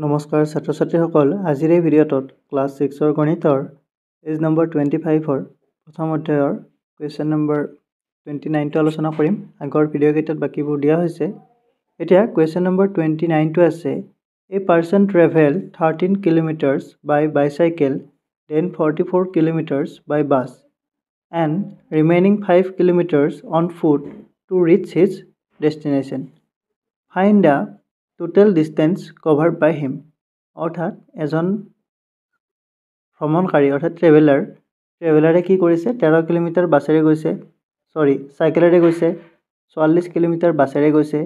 নমস্কাৰ ছাত্ৰ ছাত্ৰীসকল আজিৰ এই ভিডিঅ'টোত ক্লাছ ছিক্সৰ গণিতৰ পেজ নম্বৰ টুৱেণ্টি ফাইভৰ প্ৰথম অধ্যায়ৰ কুৱেশ্যন নম্বৰ টুৱেণ্টি নাইনটো আলোচনা কৰিম আগৰ ভিডিঅ'কেইটাত বাকীবোৰ দিয়া হৈছে এতিয়া কুৱেশ্যন নম্বৰ টুৱেণ্টি নাইনটো আছে a person travel thirteen kilometres by bicycle then forty four kilometres by bus and remaining five kilometres on foot to reach his destination find the total distance cover by him অৰ্থাৎ এজন ভ্ৰমণকাৰী অৰ্থাৎ traveller ট্ৰেভেলাৰে কি কৰিছে তেৰ kilometre বাছেৰে গৈছে চৰি চাইকেলেৰে গৈছে চৌৰাল্লিছ কিলোমিটাৰ বাছেৰে গৈছে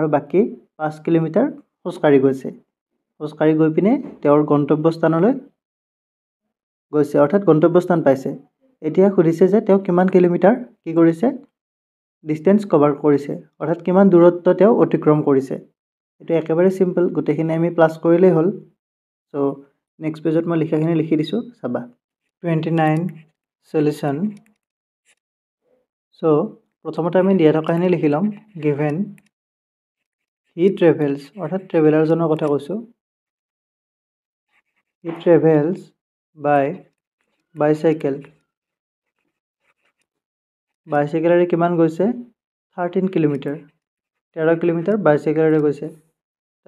আৰু বাকী পাঁচ কিলোমিটাৰ খোজকাঢ়ি গৈছে খোজকাঢ়ি গৈ পিনে তেওঁৰ গন্তব্যস্থানলৈ গৈছে অৰ্থাৎ গন্তব্যস্থান পাইছে এতিয়া সুধিছে যে তেওঁ কিমান কিলোমিটাৰ কি কৰিছে ডিষ্টেঞ্চ কভাৰ কৰিছে অৰ্থাৎ কিমান দূৰত্ব তেওঁ অতিক্ৰম কৰিছে এইটো একেবাৰে চিম্পল গোটেইখিনি আমি প্লাছ কৰিলেই হ'ল চ' নেক্সট পেজত মই লিখাখিনি লিখি দিছোঁ চাবা টুৱেণ্টি নাইন চলিউশ্যন চ' প্ৰথমতে আমি দিয়া থকাখিনি লিখি ল'ম গিভেন হি ট্ৰেভেলছ অৰ্থাৎ ট্ৰেভেলাৰজনৰ কথা কৈছোঁ হি ট্ৰেভেলছ বাই বাইচাইকেল বাইচাইকেলেৰে কিমান গৈছে থাৰ্টিন কিলোমিটাৰ তেৰ কিলোমিটাৰ বাইচাইকেলেৰে গৈছে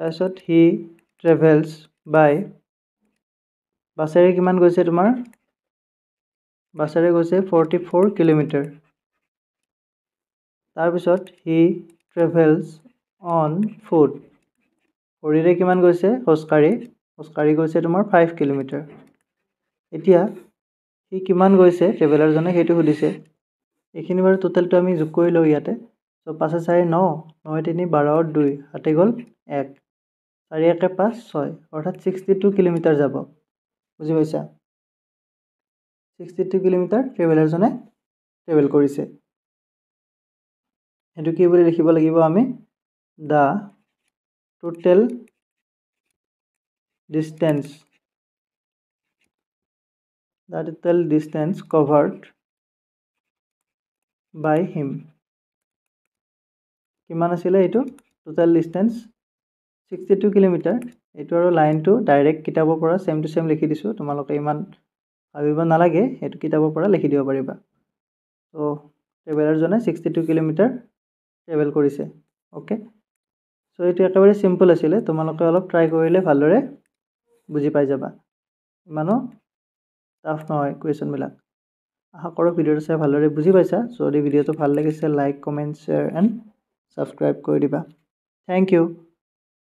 তাৰপিছত হি ট্ৰেভেলছ বাই বাছেৰে কিমান গৈছে তোমাৰ বাছেৰে গৈছে ফৰ্টি ফ'ৰ কিলোমিটাৰ তাৰপিছত হি ট্ৰেভেলছ অন ফুড ভৰিৰে কিমান গৈছে খোজকাঢ়ি খোজকাঢ়ি গৈছে তোমাৰ ফাইভ কিলোমিটাৰ এতিয়া সি কিমান গৈছে ট্ৰেভেলাৰজনে সেইটো সুধিছে এইখিনি বাৰু টোটেলটো আমি যোগ কৰি লওঁ ইয়াতে চ' পাঁচে চাৰি ন ন তিনি বাৰ দুই হাতে গ'ল এক চাৰি একে পাঁচ ছয় অৰ্থাৎ ছিক্সটি টু কিলোমিটাৰ যাব বুজি পাইছা ছিক্সটি টু কিলোমিটাৰ ট্ৰেভেলাৰজনে ট্ৰেভেল কৰিছে সেইটো কি বুলি লিখিব লাগিব আমি the total distance the total distance covered by him কিমান আছিলে এইটো total distance sixty two kilometre এইটো আৰু লাইনটো ডাইৰেক্ট কিতাপৰ পৰা চেম টু চেম লিখি দিছোঁ তোমালোকে ইমান ভাবিব নালাগে সেইটো কিতাপৰ পৰা লিখি দিব পাৰিবা তো ট্ৰেভেলাৰজনে ছিক্সটি টু কিলোমিটাৰ ট্ৰেভেল কৰিছে অ'কে চ' এইটো একেবাৰে চিম্পল আছিলে তোমালোকে অলপ ট্ৰাই কৰিলে ভালদৰে বুজি পাই যাবা ইমানো টাফ নহয় কুৱেশ্যনবিলাক আশা কৰোঁ ভিডিঅ'টো চাই ভালদৰে বুজি পাইছা যদি ভিডিঅ'টো ভাল লাগিছে like comment share and subscribe কৰি দিবা থেংক ইউ